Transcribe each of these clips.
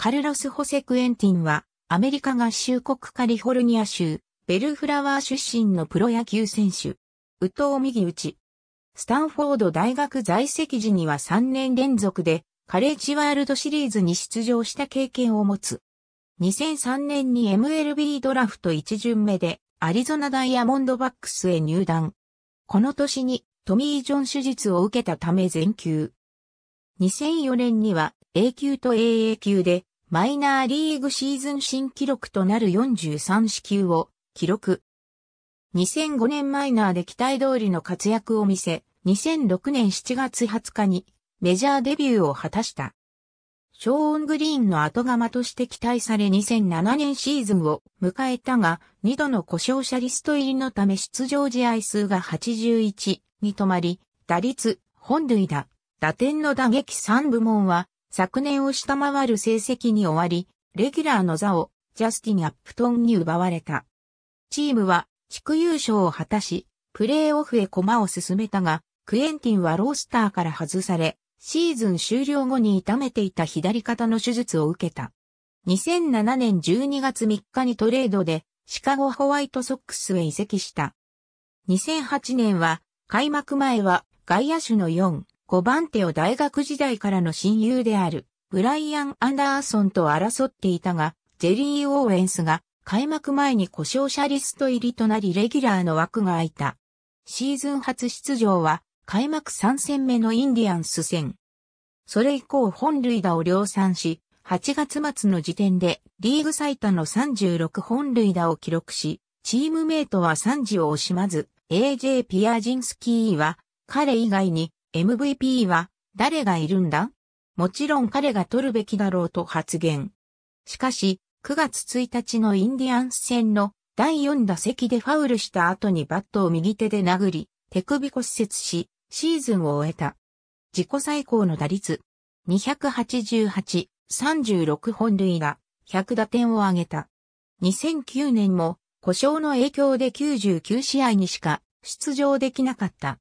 カルロス・ホセ・クエンティンは、アメリカ合衆国カリフォルニア州、ベルフラワー出身のプロ野球選手。宇藤右打ち。スタンフォード大学在籍時には3年連続で、カレッジワールドシリーズに出場した経験を持つ。2003年に MLB ドラフト1巡目で、アリゾナダイヤモンドバックスへ入団。この年に、トミー・ジョン手術を受けたため全球。2004年には、A 級と AA 級で、マイナーリーグシーズン新記録となる43支球を記録。2005年マイナーで期待通りの活躍を見せ、2006年7月20日にメジャーデビューを果たした。ショーン・グリーンの後釜として期待され2007年シーズンを迎えたが、2度の故障者リスト入りのため出場試合数が81に止まり、打率、本塁打、打点の打撃3部門は昨年を下回る成績に終わり、レギュラーの座をジャスティン・アップトンに奪われた。チームは地区優勝を果たし、プレーオフへ駒を進めたが、クエンティンはロースターから外され、シーズン終了後に痛めていた左肩の手術を受けた。2007年12月3日にトレードでシカゴホワイトソックスへ移籍した。2008年は開幕前は外野手の4、5番手を大学時代からの親友である、ブライアン・アンダーソンと争っていたが、ジェリー・オーエンスが開幕前に故障者リスト入りとなりレギュラーの枠が空いた。シーズン初出場は開幕3戦目のインディアンス戦。それ以降本塁打を量産し、8月末の時点でリーグ最多の36本塁打を記録し、チームメイトは3時を惜しまず、AJ ピアジンスキーは彼以外に MVP は誰がいるんだもちろん彼が取るべきだろうと発言。しかし、9月1日のインディアンス戦の第4打席でファウルした後にバットを右手で殴り、手首骨折し、シーズンを終えた。自己最高の打率。288、36本塁打、100打点を挙げた。2009年も、故障の影響で99試合にしか出場できなかった。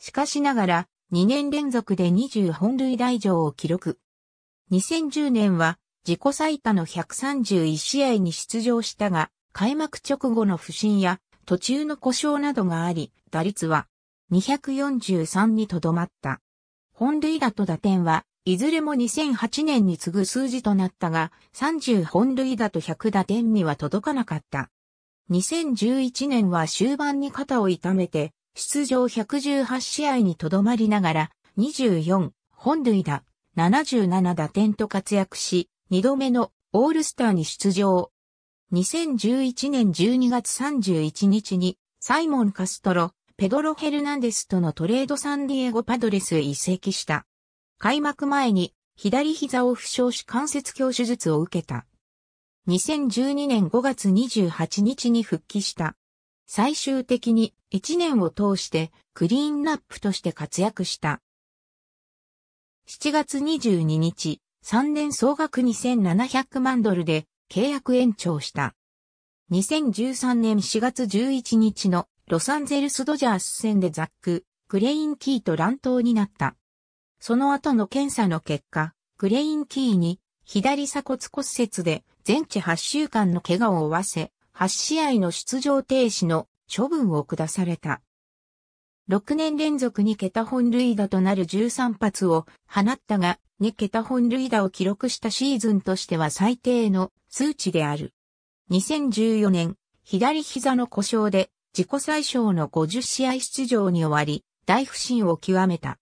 しかしながら、2年連続で20本塁打以上を記録。2010年は自己最多の131試合に出場したが、開幕直後の不振や途中の故障などがあり、打率は243にとどまった。本塁打と打点はいずれも2008年に次ぐ数字となったが、30本塁打と100打点には届かなかった。2011年は終盤に肩を痛めて出場118試合にとどまりながら、24本塁打、77打点と活躍し、2度目のオールスターに出場。2011年12月31日に、サイモン・カストロ、ペドロ・ヘルナンデスとのトレードサンディエゴパドレスへ移籍した。開幕前に左膝を負傷し関節鏡手術を受けた。2012年5月28日に復帰した。最終的に1年を通してクリーンナップとして活躍した。7月22日、3年総額2700万ドルで契約延長した。2013年4月11日のロサンゼルスドジャース戦でザック、クレインキーと乱闘になった。その後の検査の結果、クレインキーに左鎖骨骨折で全治8週間の怪我を負わせ、8試合の出場停止の処分を下された。6年連続2桁本塁打となる13発を放ったが、2桁本塁打を記録したシーズンとしては最低の数値である。2014年、左膝の故障で自己最小の50試合出場に終わり、大不振を極めた。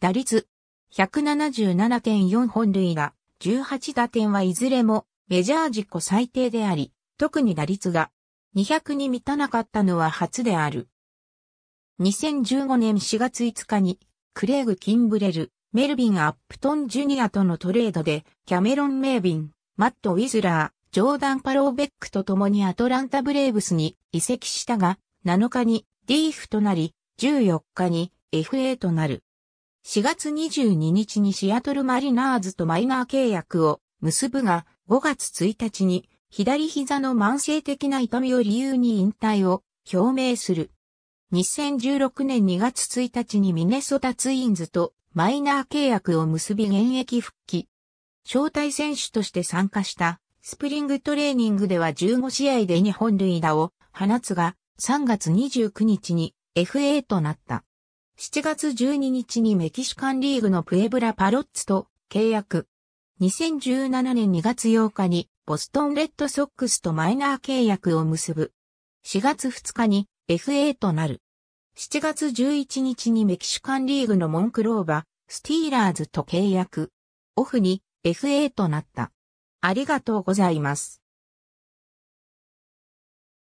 打率177.4本塁打、18打点はいずれもメジャー自己最低であり、特に打率が200に満たなかったのは初である。2015年4月5日に、クレーグ・キンブレル、メルビン・アップトン・ジュニアとのトレードで、キャメロン・メービン、マット・ウィズラー、ジョーダン・パローベックと共にアトランタ・ブレーブスに移籍したが、7日にーフとなり、14日に FA となる。4月22日にシアトル・マリナーズとマイナー契約を結ぶが、5月1日に左膝の慢性的な痛みを理由に引退を表明する。2016年2月1日にミネソタツインズとマイナー契約を結び現役復帰。招待選手として参加したスプリングトレーニングでは15試合で2本塁打を放つが3月29日に FA となった。7月12日にメキシカンリーグのプエブラパロッツと契約。2017年2月8日にボストンレッドソックスとマイナー契約を結ぶ。4月2日に FA となる。7月11日にメキシカンリーグのモンクローバ、スティーラーズと契約。オフに FA となった。ありがとうございます。